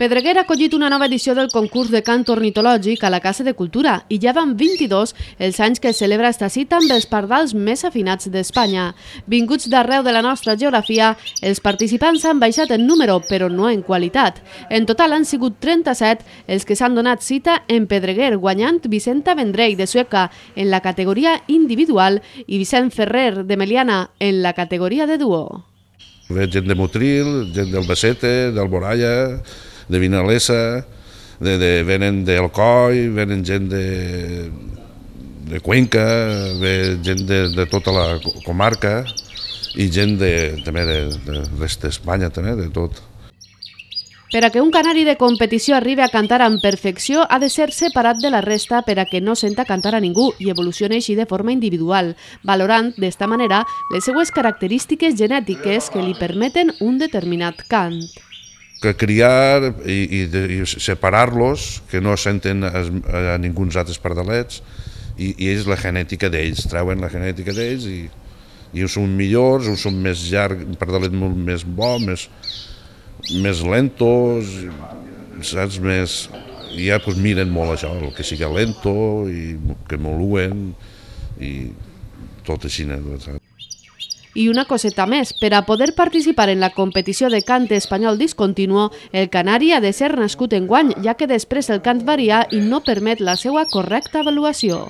Pedreguer ha acollit una nova edició del concurs de cant ornitològic a la Casa de Cultura i ja van 22 els anys que celebra esta cita amb els pardals més afinats d'Espanya. Vinguts d'arreu de la nostra geografia, els participants han baixat en número, però no en qualitat. En total han sigut 37 els que s'han donat cita en Pedreguer, guanyant Vicenta Vendrell de Sueca en la categoria individual i Vicent Ferrer de Meliana en la categoria de duo. Gent de Motril, gent del Bassete, del Moralla, de Vinalesa, de, de, venen d'Alcoi, venen gent de, de Cuenca, ve gent de, de tota la comarca i gent de, també de, de rest d'Espanya, també, de tot. Per a que un canari de competició arribi a cantar amb perfecció, ha de ser separat de la resta per a que no senta cantar a ningú i evolucione així de forma individual, valorant d'esta manera les seues característiques genètiques que li permeten un determinat cant que criar i, i, i separar-los, que no senten a, a ningú altres pardalets, i, i és la genètica d'ells, treuen la genètica d'ells i, i són millors, o són més llarg, un pardalet molt més bo, més, més lentos, saps, més... I ja pues, miren molt això, el que siga lento i que moluen i tot així, saps? I una coseta més, per a poder participar en la competició de cant espanyol discontinuo, el canari ha de ser nascut en guany, ja que després el cant varia i no permet la seva correcta avaluació.